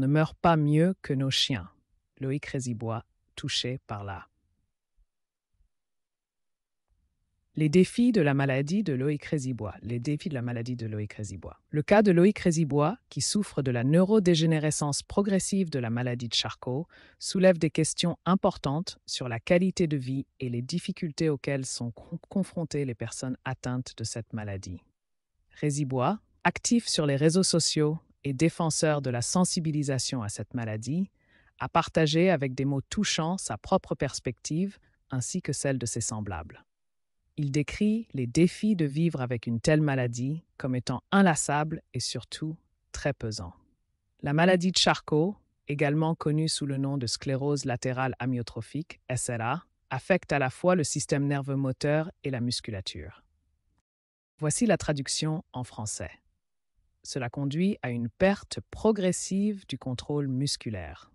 ne meurt pas mieux que nos chiens. Loïc Résibois, touché par là. Les défis de la maladie de Loïc Résibois. Les défis de la maladie de Loïc Résibois. Le cas de Loïc Résibois, qui souffre de la neurodégénérescence progressive de la maladie de Charcot, soulève des questions importantes sur la qualité de vie et les difficultés auxquelles sont confrontées les personnes atteintes de cette maladie. Résibois, actif sur les réseaux sociaux, et défenseur de la sensibilisation à cette maladie, a partagé avec des mots touchants sa propre perspective ainsi que celle de ses semblables. Il décrit les défis de vivre avec une telle maladie comme étant inlassables et surtout très pesants. La maladie de Charcot, également connue sous le nom de sclérose latérale amyotrophique, SLA, affecte à la fois le système nerveux moteur et la musculature. Voici la traduction en français cela conduit à une perte progressive du contrôle musculaire.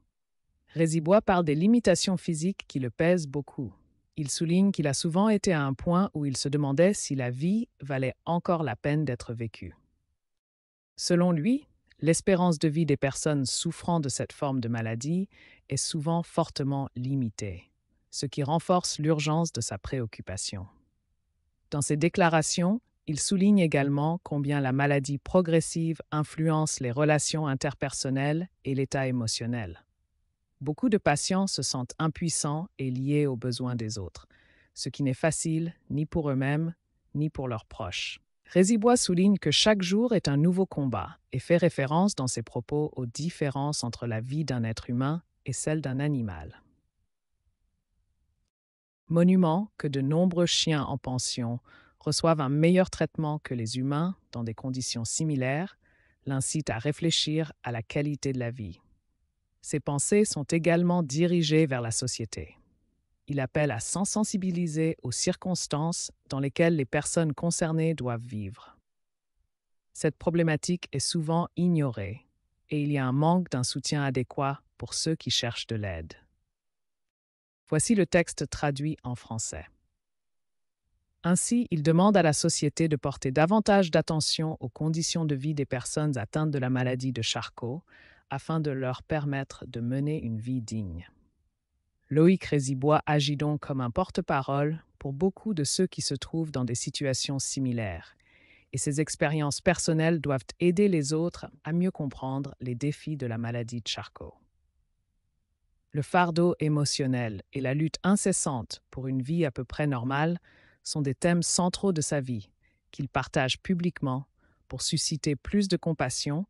Résibois parle des limitations physiques qui le pèsent beaucoup. Il souligne qu'il a souvent été à un point où il se demandait si la vie valait encore la peine d'être vécue. Selon lui, l'espérance de vie des personnes souffrant de cette forme de maladie est souvent fortement limitée, ce qui renforce l'urgence de sa préoccupation. Dans ses déclarations, il souligne également combien la maladie progressive influence les relations interpersonnelles et l'état émotionnel. Beaucoup de patients se sentent impuissants et liés aux besoins des autres, ce qui n'est facile ni pour eux-mêmes ni pour leurs proches. Rézibois souligne que chaque jour est un nouveau combat et fait référence dans ses propos aux différences entre la vie d'un être humain et celle d'un animal. Monument que de nombreux chiens en pension reçoivent un meilleur traitement que les humains dans des conditions similaires, l'incite à réfléchir à la qualité de la vie. Ses pensées sont également dirigées vers la société. Il appelle à s'en sensibiliser aux circonstances dans lesquelles les personnes concernées doivent vivre. Cette problématique est souvent ignorée et il y a un manque d'un soutien adéquat pour ceux qui cherchent de l'aide. Voici le texte traduit en français. Ainsi, il demande à la société de porter davantage d'attention aux conditions de vie des personnes atteintes de la maladie de Charcot afin de leur permettre de mener une vie digne. Loïc Rézibois agit donc comme un porte-parole pour beaucoup de ceux qui se trouvent dans des situations similaires, et ses expériences personnelles doivent aider les autres à mieux comprendre les défis de la maladie de Charcot. Le fardeau émotionnel et la lutte incessante pour une vie à peu près normale sont des thèmes centraux de sa vie, qu'il partage publiquement pour susciter plus de compassion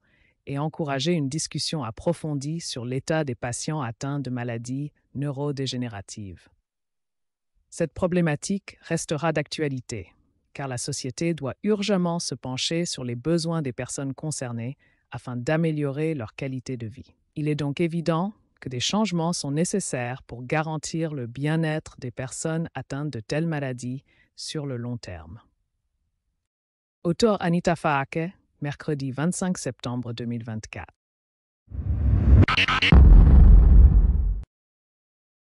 et encourager une discussion approfondie sur l'état des patients atteints de maladies neurodégénératives. Cette problématique restera d'actualité, car la société doit urgemment se pencher sur les besoins des personnes concernées afin d'améliorer leur qualité de vie. Il est donc évident que des changements sont nécessaires pour garantir le bien-être des personnes atteintes de telles maladies sur le long terme. Auteur Anita Faake, mercredi 25 septembre 2024.